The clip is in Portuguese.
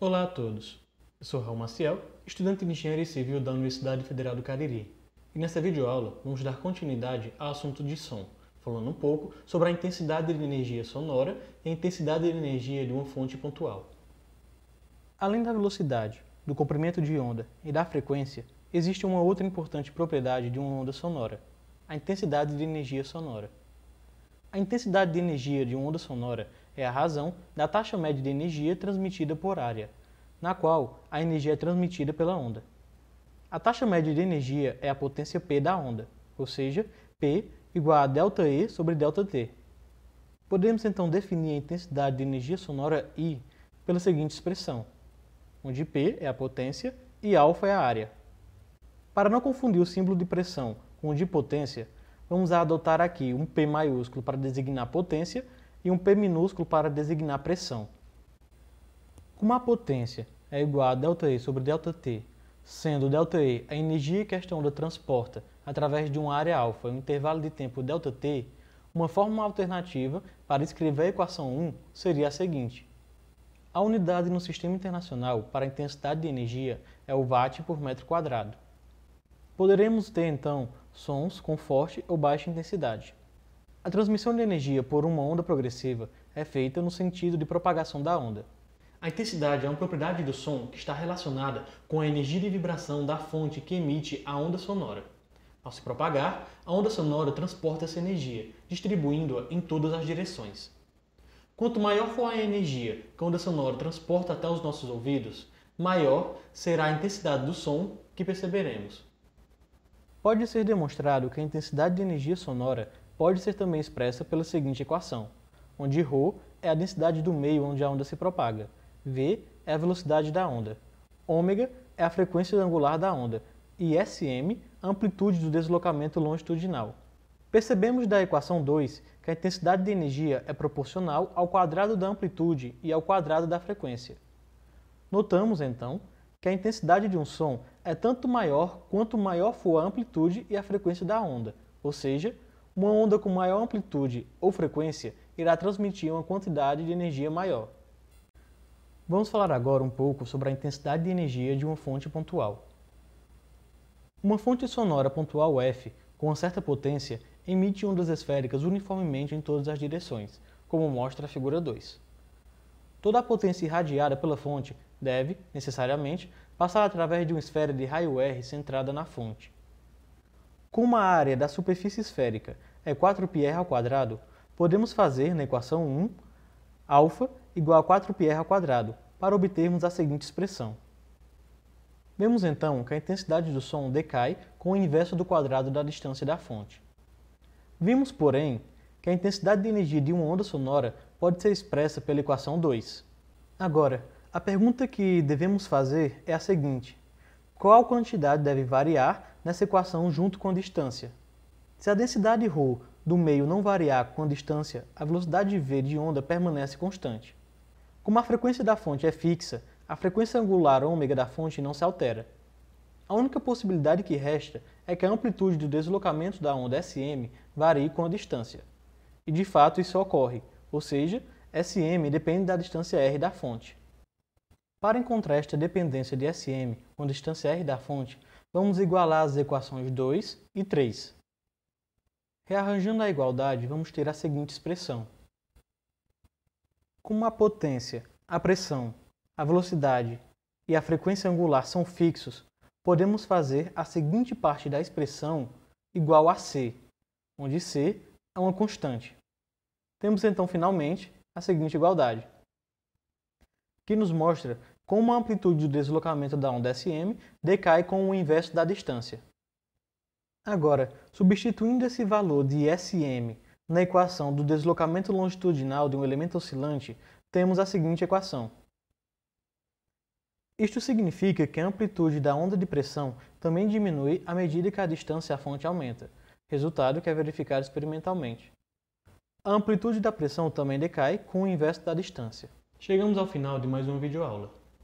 Olá a todos. Eu sou Raul Maciel, estudante de Engenharia Civil da Universidade Federal do Cariri. E nessa videoaula vamos dar continuidade ao assunto de som, falando um pouco sobre a intensidade de energia sonora e a intensidade de energia de uma fonte pontual. Além da velocidade, do comprimento de onda e da frequência, existe uma outra importante propriedade de uma onda sonora, a intensidade de energia sonora. A intensidade de energia de uma onda sonora é a razão da taxa média de energia transmitida por área, na qual a energia é transmitida pela onda. A taxa média de energia é a potência P da onda, ou seja, P igual a ΔE sobre ΔT. Podemos então definir a intensidade de energia sonora I pela seguinte expressão, onde P é a potência e alfa é a área. Para não confundir o símbolo de pressão com o de potência, vamos adotar aqui um P maiúsculo para designar potência e um P minúsculo para designar pressão. Como a potência é igual a ΔE sobre ΔT, sendo ΔE a energia que esta onda transporta através de uma área alfa em um intervalo de tempo ΔT, uma forma alternativa para escrever a equação 1 seria a seguinte. A unidade no sistema internacional para a intensidade de energia é o watt por metro quadrado. Poderemos ter, então, sons com forte ou baixa intensidade. A transmissão de energia por uma onda progressiva é feita no sentido de propagação da onda. A intensidade é uma propriedade do som que está relacionada com a energia de vibração da fonte que emite a onda sonora. Ao se propagar, a onda sonora transporta essa energia, distribuindo-a em todas as direções. Quanto maior for a energia que a onda sonora transporta até os nossos ouvidos, maior será a intensidade do som que perceberemos. Pode ser demonstrado que a intensidade de energia sonora pode ser também expressa pela seguinte equação, onde ρ é a densidade do meio onde a onda se propaga, v é a velocidade da onda, ω é a frequência angular da onda e sm a amplitude do deslocamento longitudinal. Percebemos da equação 2 que a intensidade de energia é proporcional ao quadrado da amplitude e ao quadrado da frequência. Notamos, então, que a intensidade de um som é tanto maior quanto maior for a amplitude e a frequência da onda, ou seja, uma onda com maior amplitude ou frequência irá transmitir uma quantidade de energia maior. Vamos falar agora um pouco sobre a intensidade de energia de uma fonte pontual. Uma fonte sonora pontual F, com uma certa potência, emite ondas esféricas uniformemente em todas as direções, como mostra a figura 2. Toda a potência irradiada pela fonte deve, necessariamente, passar através de uma esfera de raio R centrada na fonte como a área da superfície esférica é 4πr podemos fazer na equação 1 α igual a 4πr para obtermos a seguinte expressão. Vemos então que a intensidade do som decai com o inverso do quadrado da distância da fonte. Vimos, porém, que a intensidade de energia de uma onda sonora pode ser expressa pela equação 2. Agora, a pergunta que devemos fazer é a seguinte: qual quantidade deve variar nessa equação junto com a distância. Se a densidade ρ do meio não variar com a distância, a velocidade v de onda permanece constante. Como a frequência da fonte é fixa, a frequência angular ω da fonte não se altera. A única possibilidade que resta é que a amplitude do deslocamento da onda Sm varie com a distância. E de fato isso ocorre, ou seja, Sm depende da distância r da fonte. Para encontrar esta dependência de Sm com a distância r da fonte, Vamos igualar as equações 2 e 3. Rearranjando a igualdade, vamos ter a seguinte expressão. Como a potência, a pressão, a velocidade e a frequência angular são fixos, podemos fazer a seguinte parte da expressão igual a c, onde c é uma constante. Temos então, finalmente, a seguinte igualdade, que nos mostra como a amplitude do deslocamento da onda SM decai com o inverso da distância. Agora, substituindo esse valor de SM na equação do deslocamento longitudinal de um elemento oscilante, temos a seguinte equação. Isto significa que a amplitude da onda de pressão também diminui à medida que a distância à fonte aumenta, resultado que é verificado experimentalmente. A amplitude da pressão também decai com o inverso da distância. Chegamos ao final de mais uma videoaula.